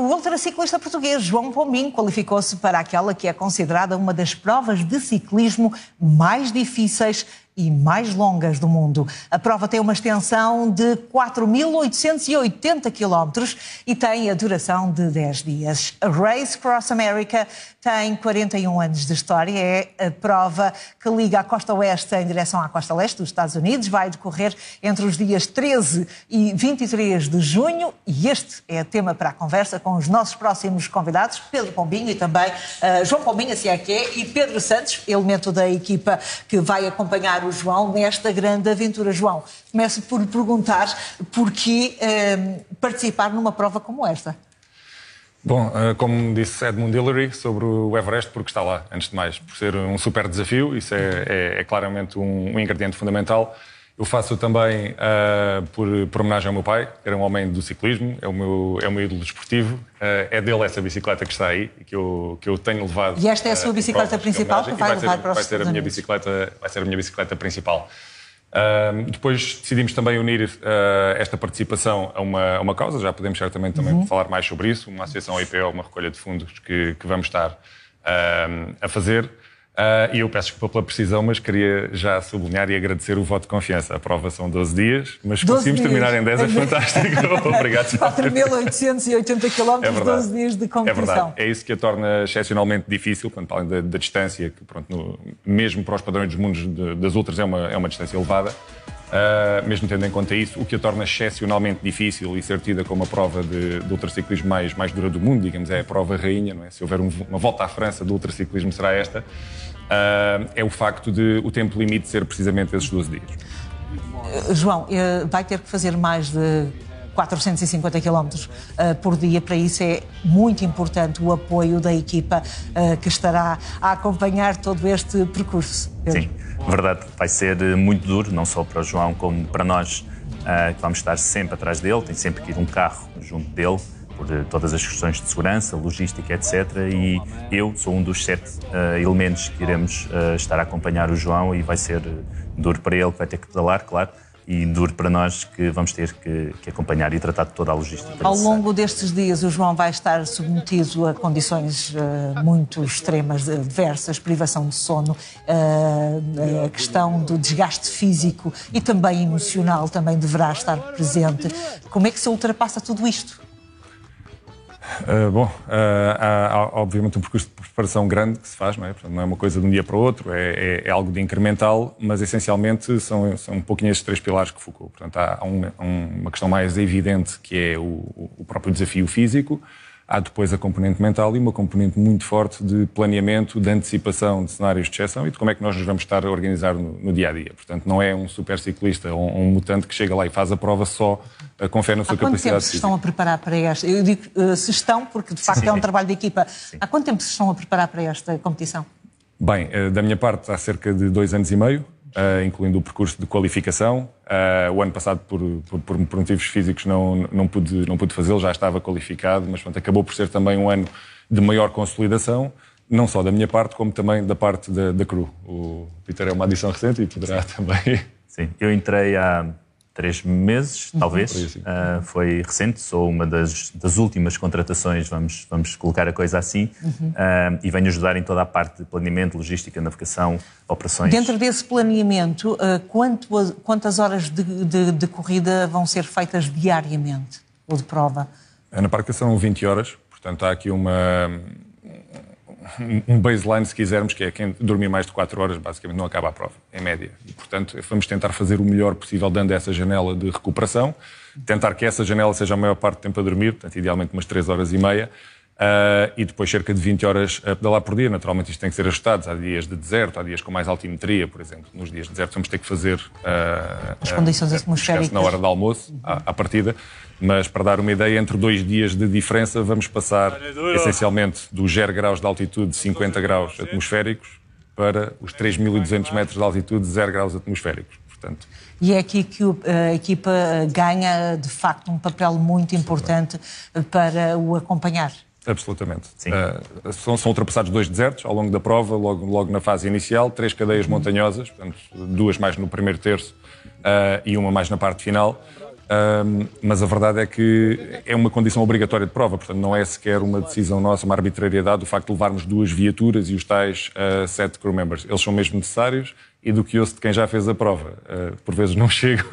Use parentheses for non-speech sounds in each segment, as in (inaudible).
O ultraciclista português João Pombim qualificou-se para aquela que é considerada uma das provas de ciclismo mais difíceis e mais longas do mundo. A prova tem uma extensão de 4.880 quilómetros e tem a duração de 10 dias. A Race Cross America tem 41 anos de história. É a prova que liga a costa oeste em direção à costa leste dos Estados Unidos. Vai decorrer entre os dias 13 e 23 de junho e este é tema para a conversa com os nossos próximos convidados, Pedro Pombinho e também uh, João Pombinho, assim é que é, e Pedro Santos, elemento da equipa que vai acompanhar o o João nesta grande aventura. João, começo por perguntar porquê ehm, participar numa prova como esta. Bom, eh, como disse Edmund Hillary sobre o Everest, porque está lá, antes de mais, por ser um super desafio, isso é, é, é claramente um, um ingrediente fundamental. Eu faço também uh, por, por, homenagem ao meu pai, que era um homem do ciclismo, é o meu, é o meu ídolo desportivo. Uh, é dele essa bicicleta que está aí, que eu, que eu tenho levado. E esta é a ah, sua uh, bicicleta principal que vai, vai levar ser, para os vai ser a minha bicicleta Vai ser a minha bicicleta principal. depois decidimos também unir esta participação a uma, a uma causa, já podemos certamente também uhum. falar mais sobre isso, uma associação IPO, uma recolha de fundos que, que vamos estar a fazer. Uh, e eu peço desculpa pela precisão, mas queria já sublinhar e agradecer o voto de confiança. A prova são 12 dias, mas 12 conseguimos dias. terminar em 10, é (laughs) fantástico. (laughs) Obrigado. 4.880 km, é 12 dias de competição. É verdade. É isso que a torna excepcionalmente difícil, quando falam da, da distância, que pronto, no, mesmo para os padrões dos mundos de, das outras é uma, é uma distância elevada. Uh, mesmo tendo em conta isso, o que a torna excepcionalmente difícil e ser tida como a prova de, de ultraciclismo mais, mais dura do mundo, digamos, é a prova rainha, não é? Se houver um, uma volta à França do ultraciclismo, será esta, uh, é o facto de o tempo limite ser precisamente esses 12 dias. João, eh, vai ter que fazer mais de 450 km uh, por dia. Para isso é muito importante o apoio da equipa uh, que estará a acompanhar todo este percurso. Pedro. Sim, verdade, vai ser eh, muito duro, não só para o João como para nós, uh, que vamos estar sempre atrás dele, tem sempre que ir um carro junto dele por todas as questões de segurança, logística, etc. E eu sou um dos sete uh, elementos que iremos uh, estar a acompanhar o João e vai ser duro para ele, que vai ter que pedalar, claro, e duro para nós que vamos ter que, que acompanhar e tratar de toda a logística. Ao longo destes dias, o João vai estar submetido a condições uh, muito extremas, adversas, eh, privação de sono, uh, a questão do desgaste físico e também emocional também deverá estar presente. Como é que se ultrapassa tudo isto? Uh, bom, uh, há, há, obviamente um percurso de preparação grande que se faz, não é? Portanto, não é uma coisa de um dia para o outro, é, é, é algo de incremental, mas essencialmente são, são um pouquinho estes três pilares que focou. Portanto, há, um, uma questão mais evidente que é o, o próprio desafio físico, Há depois a componente mental e uma componente muito forte de planeamento, de antecipação de cenários de exceção e de como é que nós nos vamos estar a organizar no, no dia a dia. Portanto, não é um super ciclista ou um, um mutante que chega lá e faz a prova só a eh, com na sua capacidade. Há quanto tempo se estão a preparar para esta? Eu digo uh, se estão, porque de facto sim, sim, é um trabalho de equipa. Há quanto tempo se estão a preparar para esta competição? Bem, uh, da minha parte, há cerca de dois anos e meio, incluindo o percurso de qualificação, Uh, o ano passado, por, por, por, motivos físicos, não, não pude, não pude fazê-lo, já estava qualificado, mas pronto, acabou por ser também um ano de maior consolidação, não só da minha parte, como também da parte da, da CRU. O Peter é uma adição recente e poderá (laughs) também. Sim, eu entrei há três meses, uhum. talvez. Uhum, uh, foi recente, sou uma das, das, últimas contratações, vamos, vamos colocar a coisa assim, uhum. uh, e venho ajudar em toda a parte de planeamento, logística, navegação, operações. Dentro desse planeamento, uh, quanto a, quantas horas de, de, de, corrida vão ser feitas diariamente, ou de prova? Na parca são 20 horas, portanto há aqui uma um baseline, se quisermos, que é quem dormir mais de 4 horas, basicamente não acaba a prova, em média. E, portanto, vamos tentar fazer o melhor possível dando essa janela de recuperação, tentar que essa janela seja a maior parte do tempo a dormir, portanto, idealmente umas 3 horas e meia, Uh, e depois cerca de 20 horas a pedalar por dia. Naturalmente isto tem que ser ajustado. Há dias de deserto, há dias com mais altimetria, por exemplo. Nos dias de deserto vamos ter que fazer uh, as ah, condições atmosféricas na hora do almoço, uhum. à, à, partida. Mas para dar uma ideia, entre dois dias de diferença vamos passar essencialmente dos 0 graus de altitude, 50 graus atmosféricos, para os 3.200 metros de altitude, 0 graus atmosféricos. Portanto, e é aqui que a equipa ganha, de facto, um papel muito importante eh, para o acompanhar. Absolutamente. Uh, são, são, ultrapassados dois desertos ao longo da prova, logo, logo na fase inicial, três cadeias uhum. montanhosas, portanto, duas mais no primeiro terço uh, e uma mais na parte final. Uh, mas a verdade é que é uma condição obrigatória de prova, portanto, não é sequer uma decisão nossa, uma arbitrariedade, o facto de levarmos duas viaturas e os tais ah, sete crew members. Eles são mesmo necessários e do que ouço de quem já fez a prova. Uh, por vezes não (laughs) chego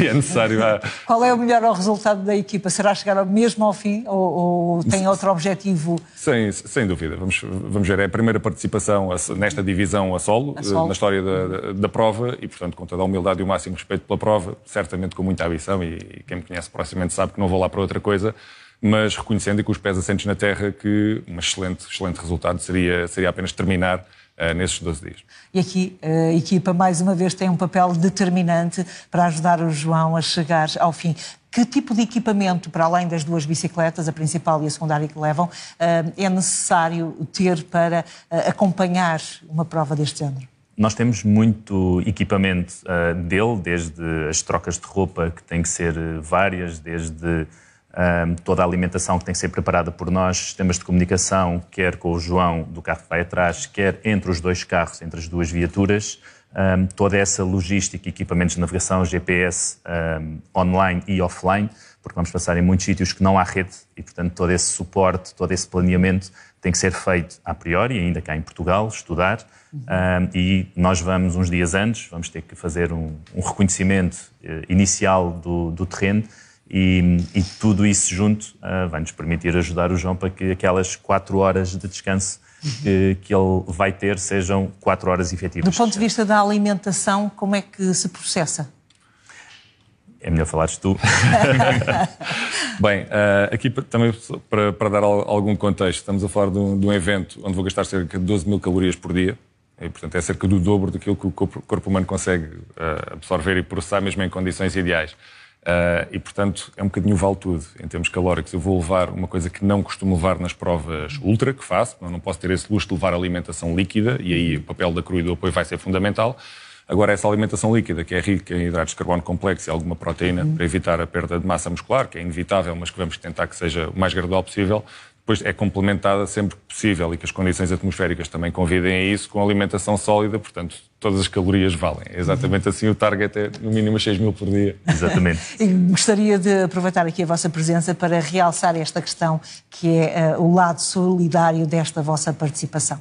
e é necessário. Ah, Qual é o melhor resultado da equipa? Será chegar mesmo ao fim ou, ou tem outro objetivo? Sem, sem dúvida, vamos, vamos ver. É a primeira participação nesta divisão a solo, a solo. Eh, na história da, da, da, prova e, portanto, com toda a humildade e o máximo respeito pela prova, certamente com muita ambição e, e quem me conhece proximamente sabe que não vou lá para outra coisa mas reconhecendo e com os pés assentos na terra que um excelente, excelente resultado seria, seria apenas terminar eh, nesses 12 dias. E aqui a eh, equipa, mais uma vez, tem um papel determinante para ajudar o João a chegar ao fim. Que tipo de equipamento, para além das duas bicicletas, a principal e a secundária que levam, eh, é necessário ter para acompanhar uma prova deste género? Nós temos muito equipamento dele, desde as trocas de roupa, que têm que ser várias, desde um, toda a alimentação que tem que ser preparada por nós, sistemas de comunicação, quer com o João do carro que vai atrás, quer entre os dois carros, entre as duas viaturas, um, toda essa logística, equipamentos de navegação, GPS um, online e offline, porque vamos passar em muitos sítios que não há rede e, portanto, todo esse suporte, todo esse planeamento tem que ser feito a priori, ainda cá em Portugal, estudar. Uhum. Um, e nós vamos, uns dias antes, vamos ter que fazer um, um reconhecimento uh, inicial do, do terreno e, e tudo isso junto uh, ah, vai nos permitir ajudar o João para que aquelas quatro horas de descanso que, que, ele vai ter sejam quatro horas efetivas. Do ponto de vista da alimentação, como é que se processa? É melhor falares tu. (laughs) Bem, ah, aqui também para, para, dar algum contexto, estamos a falar de um, de um, evento onde vou gastar cerca de 12 mil calorias por dia, e portanto é cerca do dobro daquilo que o corpo humano consegue ah, absorver e processar, mesmo em condições ideais. Uh, e, portanto, é um bocadinho vale tudo em termos calóricos. Eu vou levar uma coisa que não costumo levar nas provas ultra que faço, não posso ter esse luxo de levar alimentação líquida, e aí o papel da crua e do apoio vai ser fundamental. Agora, essa alimentação líquida, que é rica em hidratos de carbono complexo e alguma proteína, uhum. para evitar a perda de massa muscular, que é inevitável, mas que vamos tentar que seja o mais gradual possível, depois é complementada sempre que possível e que as condições atmosféricas também convidem a isso com alimentação sólida, portanto, todas as calorias valem. É exatamente assim o target é no mínimo 6 mil por dia. Exatamente. gostaria de aproveitar aqui a vossa presença para realçar esta questão que é uh, o lado solidário desta vossa participação.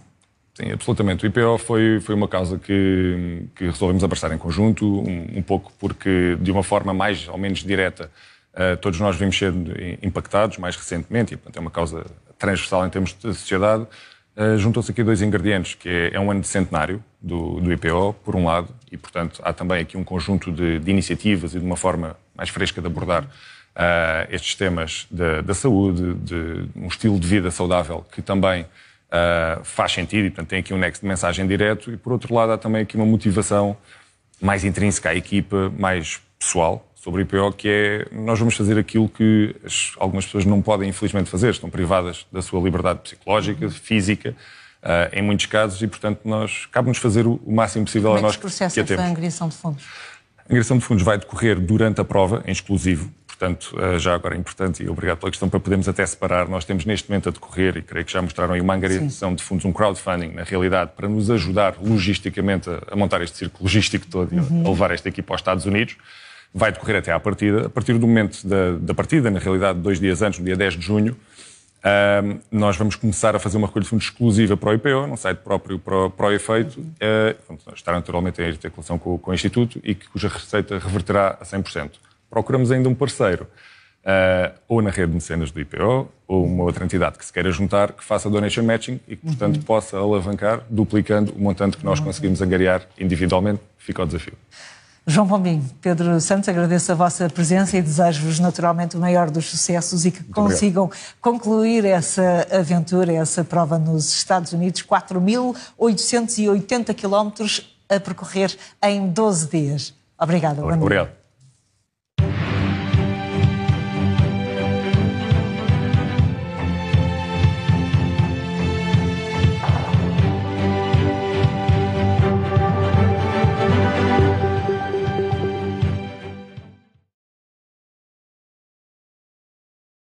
Sim, absolutamente. O IPO foi, foi uma causa que, que resolvemos abraçar em conjunto, um, um pouco porque, de uma forma mais ou menos direta, eh, todos nós vimos sendo impactados mais recentemente, e portanto, é uma causa transversal em termos de sociedade. Eh, juntou-se aqui dois ingredientes, que é, é um ano de centenário do, do, IPO, por um lado, e portanto há também aqui um conjunto de, de iniciativas e de uma forma mais fresca de abordar Uh, estes temas da saúde, de um estilo de vida saudável que também uh, faz sentido e, portanto, tem aqui um nexo de mensagem direto. E, por outro lado, há também aqui uma motivação mais intrínseca à equipa, mais pessoal, sobre o IPO, que é nós vamos fazer aquilo que as, algumas pessoas não podem, infelizmente, fazer, estão privadas da sua liberdade psicológica, uhum. física, uh, em muitos casos, e, portanto, nós cabe-nos fazer o, o, máximo possível Como é a nós que, processo que a angriação de fundos? A angriação de fundos vai decorrer durante a prova, em exclusivo, portanto, ah, já agora é importante e obrigado pela questão, para podermos até separar, nós temos neste momento a decorrer, e creio que já mostraram aí uma angariação Sim. de fundos, um crowdfunding, na realidade, para nos ajudar logisticamente a, montar este circo logístico todo uhum. e a levar esta equipa aos Estados Unidos vai decorrer até à partida. A partir do momento da, da partida, na realidade, dois dias antes, no dia 10 de junho, Uh, nós vamos começar a fazer uma recolha de fundos exclusiva para o IPO, num site próprio para, o, para o efeito, uhum. Eh, uh, estará naturalmente em articulação com, com, o Instituto e que, cuja receita reverterá a 100%. Procuramos ainda um parceiro, uh, ou na rede de mecenas do IPO, ou uma outra entidade que se queira juntar, que faça donation matching e que, portanto, uhum. possa alavancar, duplicando o montante que nós uhum. conseguimos angariar individualmente. Fica o desafio. João Pombinho, Pedro Santos, agradeço a vossa presença e desejo-vos naturalmente o maior dos sucessos e que Muito consigam obrigado. concluir essa aventura, essa prova nos Estados Unidos, 4.880 quilómetros a percorrer em 12 dias. Obrigada. Obrigado.